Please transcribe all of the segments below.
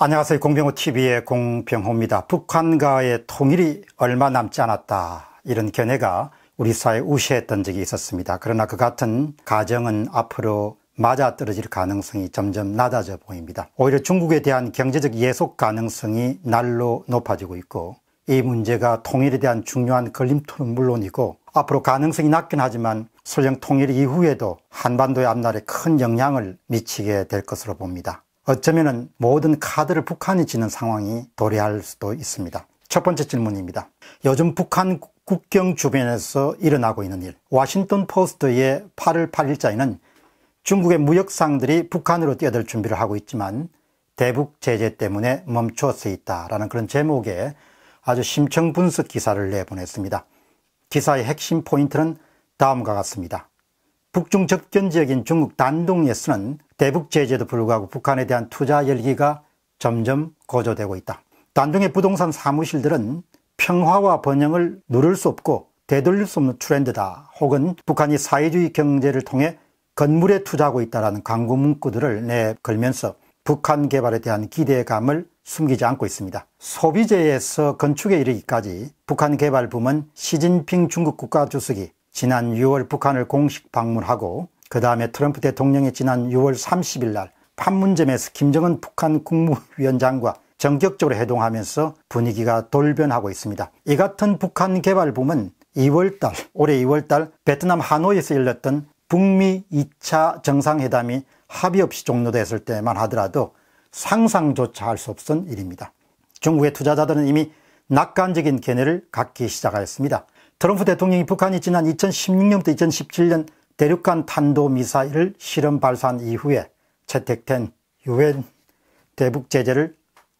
안녕하세요. 공병호 TV의 공병호입니다. 북한과의 통일이 얼마 남지 않았다. 이런 견해가 우리 사회 에 우시했던 적이 있었습니다. 그러나 그 같은 가정은 앞으로 맞아떨어질 가능성이 점점 낮아져 보입니다. 오히려 중국에 대한 경제적 예속 가능성이 날로 높아지고 있고 이 문제가 통일에 대한 중요한 걸림돌은 물론이고 앞으로 가능성이 낮긴 하지만 설령 통일 이후에도 한반도의 앞날에 큰 영향을 미치게 될 것으로 봅니다. 어쩌면 모든 카드를 북한이 지는 상황이 도래할 수도 있습니다. 첫 번째 질문입니다. 요즘 북한 국경 주변에서 일어나고 있는 일. 워싱턴 포스트의 8월 8일자에는 중국의 무역상들이 북한으로 뛰어들 준비를 하고 있지만 대북 제재 때문에 멈추었 있다라는 그런 제목의 아주 심층 분석 기사를 내보냈습니다. 기사의 핵심 포인트는 다음과 같습니다. 북중 접견 지역인 중국 단둥에서는 대북 제재도 불구하고 북한에 대한 투자 열기가 점점 고조되고 있다. 단둥의 부동산 사무실들은 평화와 번영을 누를수 없고 되돌릴 수 없는 트렌드다 혹은 북한이 사회주의 경제를 통해 건물에 투자하고 있다라는 광고 문구들을 내걸면서 북한 개발에 대한 기대감을 숨기지 않고 있습니다. 소비재에서 건축에 이르기까지 북한 개발부문 시진핑 중국 국가주석이 지난 6월 북한을 공식 방문하고 그 다음에 트럼프 대통령이 지난 6월 30일 날 판문점에서 김정은 북한 국무위원장과 전격적으로 해동하면서 분위기가 돌변하고 있습니다. 이 같은 북한 개발붐은 2월달 올해 2월달 베트남 하노이에서 열렸던 북미 2차 정상회담이 합의 없이 종료됐을 때만 하더라도 상상조차 할 수없은 일입니다. 중국의 투자자들은 이미 낙관적인 견해를 갖기 시작하였습니다. 트럼프 대통령이 북한이 지난 2016년부터 2017년 대륙간 탄도미사일을 실험 발사한 이후에 채택된 유엔 대북 제재를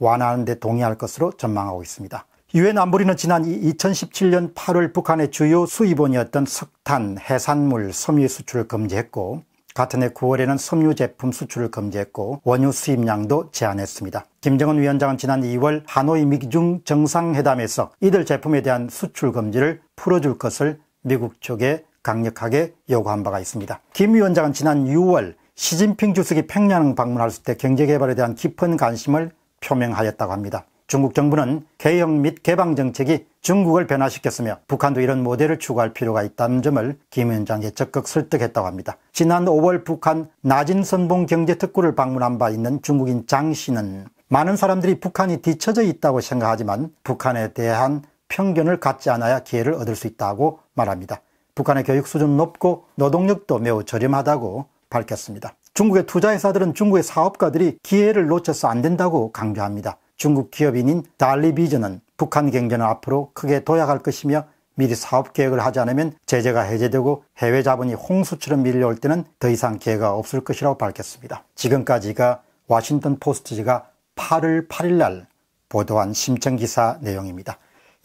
완화하는 데 동의할 것으로 전망하고 있습니다. 유엔 안보리는 지난 2017년 8월 북한의 주요 수입원이었던 석탄, 해산물, 섬유 수출을 금지했고 같은 해 9월에는 섬유 제품 수출을 금지했고 원유 수입량도 제한했습니다. 김정은 위원장은 지난 2월 하노이 미중 정상회담에서 이들 제품에 대한 수출 금지를 풀어줄 것을 미국 쪽에 강력하게 요구한 바가 있습니다. 김 위원장은 지난 6월 시진핑 주석이 평양 방문할때 경제개발에 대한 깊은 관심을 표명하였다고 합니다. 중국 정부는 개혁 및 개방 정책이 중국을 변화시켰으며 북한도 이런 모델을 추구할 필요가 있다는 점을 김 위원장에 적극 설득했다고 합니다. 지난 5월 북한 나진선봉 경제특구를 방문한 바 있는 중국인 장 씨는 많은 사람들이 북한이 뒤처져 있다고 생각하지만 북한에 대한 편견을 갖지 않아야 기회를 얻을 수 있다고 말합니다. 북한의 교육 수준 높고 노동력도 매우 저렴하다고 밝혔습니다. 중국의 투자회사들은 중국의 사업가들이 기회를 놓쳐서 안 된다고 강조합니다. 중국 기업인인 달리비전은 북한 경제는 앞으로 크게 도약할 것이며 미리 사업 계획을 하지 않으면 제재가 해제되고 해외 자본이 홍수처럼 밀려올 때는 더 이상 기회가 없을 것이라고 밝혔습니다. 지금까지가 워싱턴 포스트지가 8월 8일 날 보도한 심청 기사 내용입니다.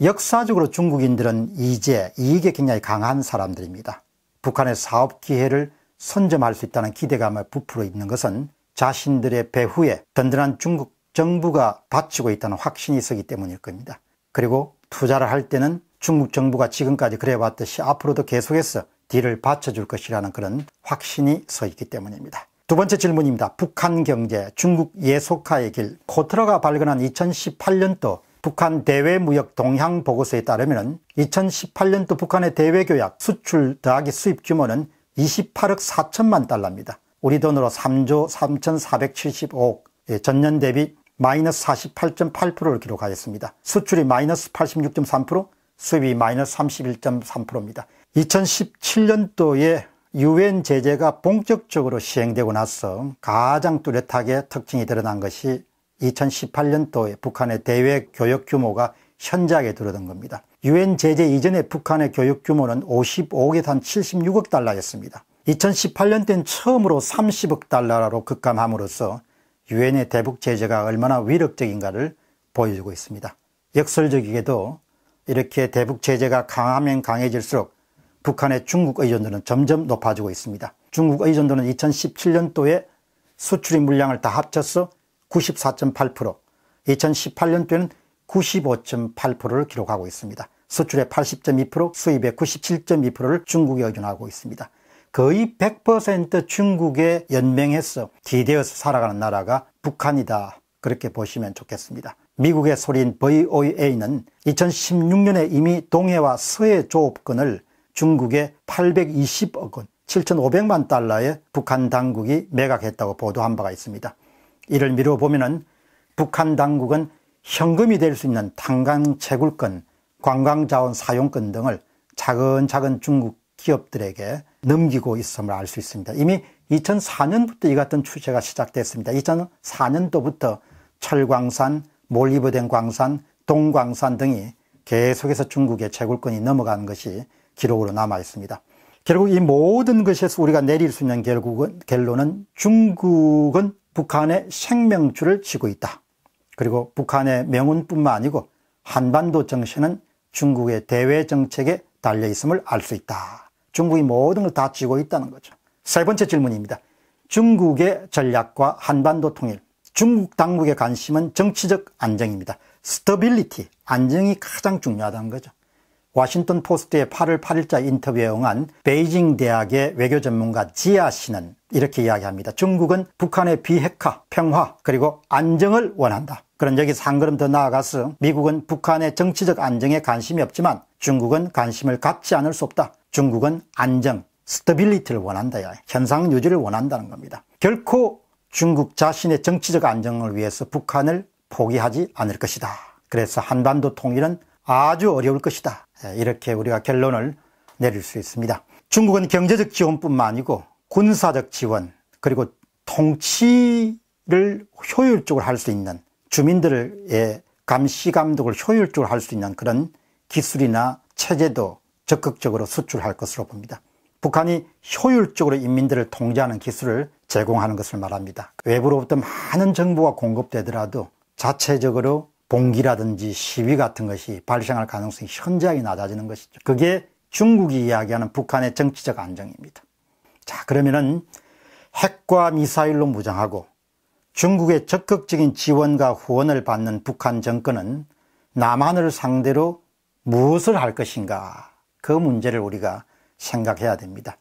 역사적으로 중국인들은 이제 이익에 굉장히 강한 사람들입니다. 북한의 사업 기회를 선점할 수 있다는 기대감을 부풀어 있는 것은 자신들의 배후에 든든한 중국 정부가 바치고 있다는 확신이 있기 때문일 겁니다. 그리고 투자를 할 때는 중국 정부가 지금까지 그래왔듯이 앞으로도 계속해서 뒤를 받쳐줄 것이라는 그런 확신이 서 있기 때문입니다. 두 번째 질문입니다. 북한 경제, 중국 예속화의 길, 코트러가 발견한 2018년도 북한 대외무역 동향 보고서에 따르면 2018년도 북한의 대외교약 수출 더하기 수입 규모는 28억 4천만 달러입니다. 우리 돈으로 3조 3,475억, 예, 전년 대비 마이너스 48.8%를 기록하였습니다. 수출이 마이너스 86.3%, 수입이 마이너스 31.3%입니다. 2017년도에 유엔 제재가 본격적으로 시행되고 나서 가장 뚜렷하게 특징이 드러난 것이 2018년도에 북한의 대외 교역 규모가 현저하게 들어든 겁니다. 유엔 제재 이전에 북한의 교역 규모는 55억에서 76억 달러였습니다. 2018년 때는 처음으로 30억 달러로 급감함으로써 유엔의 대북 제재가 얼마나 위력적인가를 보여주고 있습니다. 역설적이게도 이렇게 대북 제재가 강하면 강해질수록 북한의 중국 의존도는 점점 높아지고 있습니다. 중국 의존도는 2017년도에 수출입 물량을 다 합쳐서 94.8%, 2018년도에는 95.8%를 기록하고 있습니다. 수출의 80.2%, 수입의 97.2%를 중국에 의존하고 있습니다. 거의 100% 중국에 연맹해서 기대어서 살아가는 나라가 북한이다 그렇게 보시면 좋겠습니다. 미국의 소리인 VOA는 2016년에 이미 동해와 서해 조업권을 중국에 820억 원, 7,500만 달러에 북한 당국이 매각했다고 보도한 바가 있습니다. 이를 미루어 보면 북한 당국은 현금이 될 수 있는 탄광 채굴권, 관광자원 사용권 등을 차근차근 중국 기업들에게 넘기고 있음을 알 수 있습니다. 이미 2004년부터 이 같은 추세가 시작됐습니다. 2004년도부터 철광산, 몰리브덴 광산, 동광산 등이 계속해서 중국의 채굴권이 넘어간 것이 기록으로 남아 있습니다. 결국 이 모든 것에서 우리가 내릴 수 있는 결국은, 결론은 중국은 북한의 생명줄을 쥐고 있다. 그리고 북한의 명운뿐만 아니고 한반도 정신은 중국의 대외 정책에 달려 있음을 알 수 있다. 중국이 모든 걸 다 쥐고 있다는 거죠. 세 번째 질문입니다. 중국의 전략과 한반도 통일. 중국 당국의 관심은 정치적 안정입니다. 스터빌리티, 안정이 가장 중요하다는 거죠. 워싱턴 포스트의 8월 8일자 인터뷰에 응한 베이징 대학의 외교 전문가 지아 씨는 이렇게 이야기합니다. 중국은 북한의 비핵화, 평화 그리고 안정을 원한다. 그런 여기서 한 걸음 더 나아가서 미국은 북한의 정치적 안정에 관심이 없지만 중국은 관심을 갖지 않을 수 없다. 중국은 안정, 스터빌리티를 원한다. 현상 유지를 원한다는 겁니다. 결코 중국 자신의 정치적 안정을 위해서 북한을 포기하지 않을 것이다. 그래서 한반도 통일은 아주 어려울 것이다. 이렇게 우리가 결론을 내릴 수 있습니다. 중국은 경제적 지원뿐만 아니고 군사적 지원 그리고 통치를 효율적으로 할 수 있는 주민들의 감시 감독을 효율적으로 할 수 있는 그런 기술이나 체제도 적극적으로 수출할 것으로 봅니다. 북한이 효율적으로 인민들을 통제하는 기술을 제공하는 것을 말합니다. 외부로부터 많은 정보가 공급되더라도 자체적으로 봉기라든지 시위 같은 것이 발생할 가능성이 현저하게 낮아지는 것이죠. 그게 중국이 이야기하는 북한의 정치적 안정입니다. 자, 그러면은 핵과 미사일로 무장하고 중국의 적극적인 지원과 후원을 받는 북한 정권은 남한을 상대로 무엇을 할 것인가? 그 문제를 우리가 생각해야 됩니다.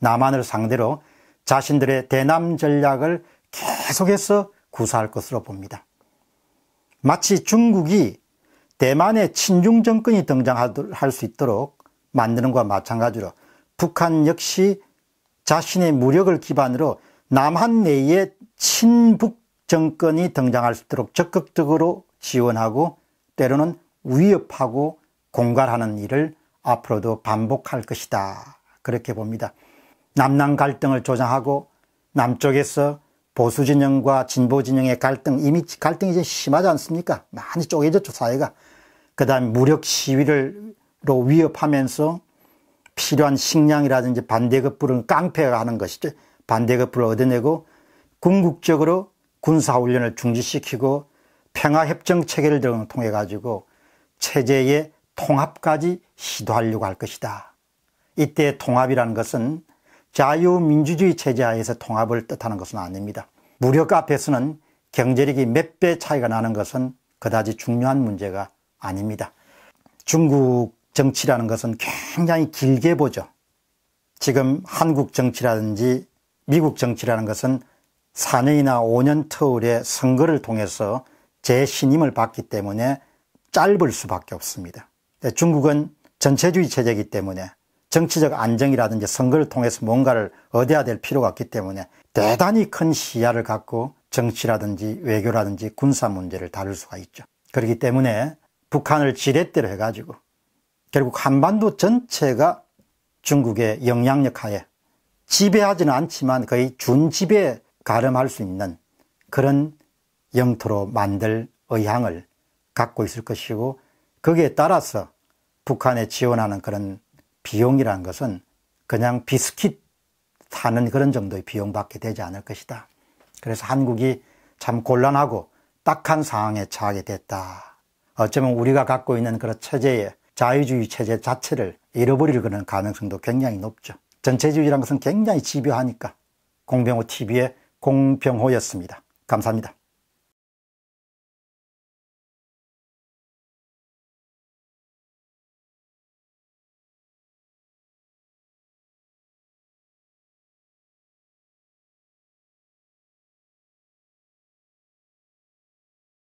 남한을 상대로 자신들의 대남 전략을 계속해서 구사할 것으로 봅니다. 마치 중국이 대만의 친중 정권이 등장할 수 있도록 만드는 것과 마찬가지로 북한 역시 자신의 무력을 기반으로 남한 내에 친북 정권이 등장할 수 있도록 적극적으로 지원하고 때로는 위협하고 공갈하는 일을 앞으로도 반복할 것이다. 그렇게 봅니다. 남남 갈등을 조장하고 남쪽에서 보수 진영과 진보 진영의 갈등 이미 갈등이 이제 심하지 않습니까? 많이 쪼개졌죠 사회가. 그다음 무력 시위를로 위협하면서 필요한 식량이라든지 반대급부를 깡패가 하는 것이죠. 반대급부를 얻어내고 궁극적으로 군사훈련을 중지시키고 평화협정 체계를 등을 통해 가지고 체제의 통합까지 시도하려고 할 것이다. 이때 통합이라는 것은 자유민주주의 체제 하에서 통합을 뜻하는 것은 아닙니다. 무력 앞에서는 경제력이 몇 배 차이가 나는 것은 그다지 중요한 문제가 아닙니다. 중국 정치라는 것은 굉장히 길게 보죠. 지금 한국 정치라든지 미국 정치라는 것은 4년이나 5년 터울의 선거를 통해서 재신임을 받기 때문에 짧을 수밖에 없습니다. 예, 중국은 전체주의 체제이기 때문에 정치적 안정이라든지 선거를 통해서 뭔가를 얻어야 될 필요가 없기 때문에 대단히 큰 시야를 갖고 정치라든지 외교라든지 군사 문제를 다룰 수가 있죠. 그렇기 때문에 북한을 지렛대로 해가지고 결국 한반도 전체가 중국의 영향력 하에 지배하지는 않지만 거의 준지배에 가름할 수 있는 그런 영토로 만들 의향을 갖고 있을 것이고 거기에 따라서 북한에 지원하는 그런 비용이라는 것은 그냥 비스킷 사는 그런 정도의 비용밖에 되지 않을 것이다. 그래서 한국이 참 곤란하고 딱한 상황에 처하게 됐다. 어쩌면 우리가 갖고 있는 그런 체제에 자유주의 체제 자체를 잃어버리려는 가능성도 굉장히 높죠. 전체주의란 것은 굉장히 집요하니까. 공병호 TV의 공병호였습니다. 감사합니다.